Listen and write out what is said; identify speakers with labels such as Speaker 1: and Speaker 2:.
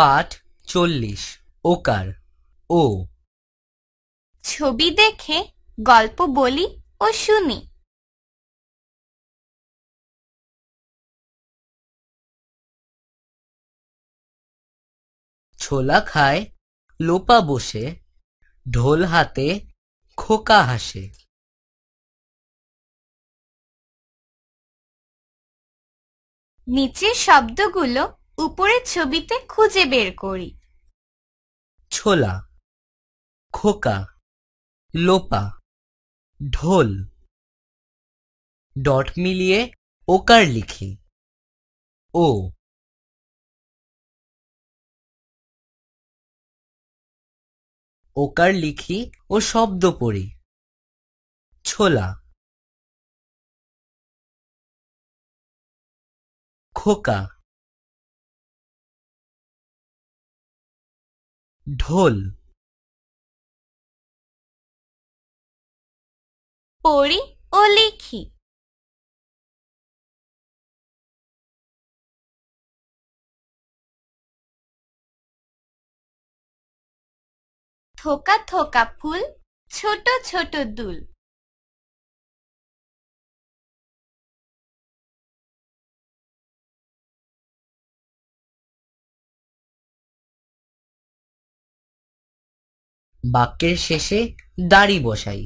Speaker 1: পাঠ চল্লিশ ওকার ও ছবি দেখে গল্প বলি ও শুনি ছোলা খায় লোপা বসে ঢোল হাতে খোকা হাসে নিচের শব্দগুলো উপরের ছবিতে খুঁজে বের করি ছোলা খোকা লোপা ঢোল ডট মিলিয়ে ওকার লিখি ও ওকার লিখি ও শব্দ পড়ি ছোলা খোকা ঢোল পড়ি ও লিখি থোকা থোকা ফুল ছোট ছোট দুল বাক্যের শেষে দাড়ি বসাই